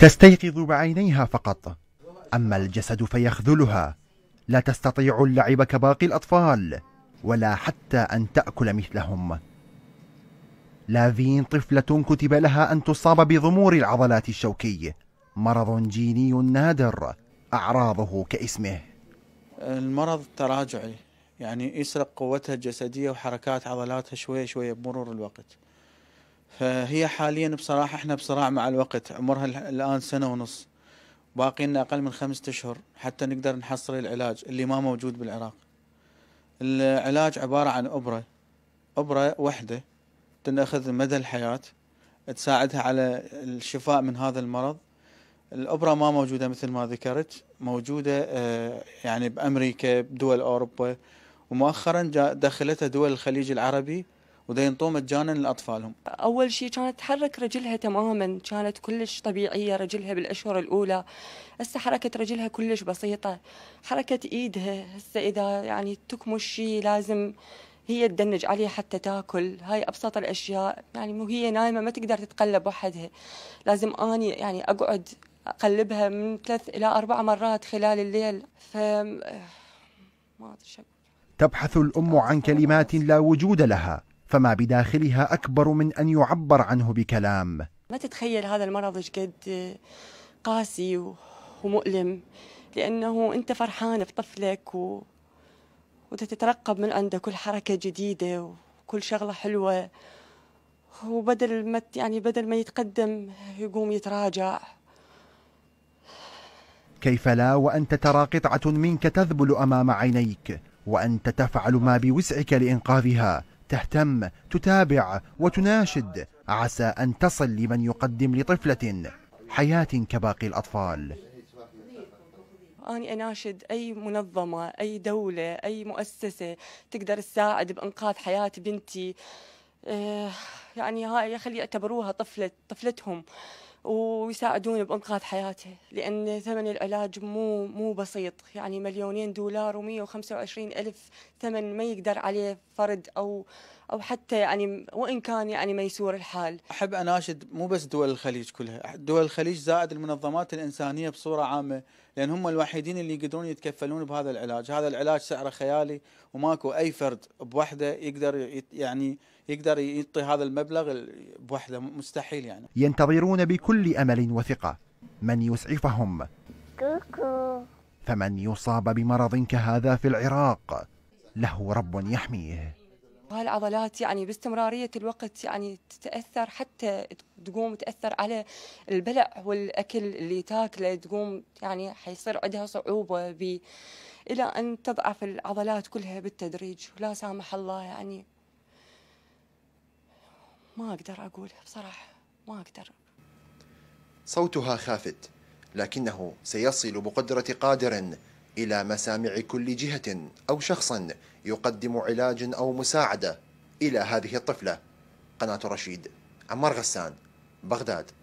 تستيقظ بعينيها فقط أما الجسد فيخذلها لا تستطيع اللعب كباقي الأطفال ولا حتى أن تأكل مثلهم لافين طفلة كتب لها أن تصاب بضمور العضلات الشوكي مرض جيني نادر أعراضه كاسمه المرض تراجعي يعني يسرق قوتها الجسدية وحركات عضلاتها شوية شوية بمرور الوقت فهي حاليا بصراحة احنا بصراع مع الوقت عمرها الآن سنة ونص باقي لنا أقل من خمسة أشهر حتى نقدر نحصل العلاج اللي ما موجود بالعراق العلاج عبارة عن أبرة أبرة وحدة تنأخذ مدى الحياة تساعدها على الشفاء من هذا المرض الأبرة ما موجودة مثل ما ذكرت موجودة آه، يعني بأمريكا بدول أوروبا ومؤخرا دخلتها دول الخليج العربي ودينطوه مجانا لاطفالهم. اول شيء كانت تحرك رجلها تماما، كانت كلش طبيعيه رجلها بالاشهر الاولى. هسه حركه رجلها كلش بسيطه، حركه ايدها هسه اذا يعني تكمش شيء لازم هي تدنج عليها حتى تاكل هاي ابسط الاشياء يعني مو هي نايمه ما تقدر تتقلب وحدها لازم اني يعني اقعد اقلبها من ثلاث الى اربع مرات خلال الليل ف ما ادري تبحث الام عن كلمات لا وجود لها فما بداخلها أكبر من أن يعبر عنه بكلام ما تتخيل هذا المرض قد قاسي ومؤلم لأنه أنت فرحان بطفلك و... وتترقب من عنده كل حركة جديدة وكل شغلة حلوة وبدل ما يعني بدل ما يتقدم يقوم يتراجع كيف لا وأنت ترى قطعة منك تذبل أمام عينيك وأنت تفعل ما بوسعك لإنقاذها تهتم تتابع وتناشد عسى أن تصل لمن يقدم لطفلة حياة كباقي الأطفال أني أناشد أي منظمة أي دولة أي مؤسسة تقدر تساعد بإنقاذ حياة بنتي إيه، يعني هاي خلي يعتبروها طفلة طفلتهم ويساعدون بانقاذ حياته لان ثمن العلاج مو مو بسيط يعني مليونين دولار و125 الف ثمن ما يقدر عليه فرد او او حتى يعني وان كان يعني ميسور الحال. احب اناشد مو بس دول الخليج كلها، دول الخليج زائد المنظمات الانسانيه بصوره عامه، لان هم الوحيدين اللي يقدرون يتكفلون بهذا العلاج، هذا العلاج سعره خيالي وماكو اي فرد بوحده يقدر يعني يقدر يعطي هذا المبلغ بوحده مستحيل يعني. ينتظرون بكل كل أمل وثقة من يسعفهم كوكو. فمن يصاب بمرض كهذا في العراق له رب يحميه هالعضلات يعني باستمرارية الوقت يعني تتأثر حتى تقوم تأثر على البلع والأكل اللي تاكله تقوم يعني حيصير عندها صعوبة ب إلى أن تضعف العضلات كلها بالتدريج ولا سامح الله يعني ما أقدر أقولها بصراحة ما أقدر صوتها خافت لكنه سيصل بقدرة قادر إلى مسامع كل جهة أو شخص يقدم علاج أو مساعدة إلى هذه الطفلة قناة رشيد عمار غسان بغداد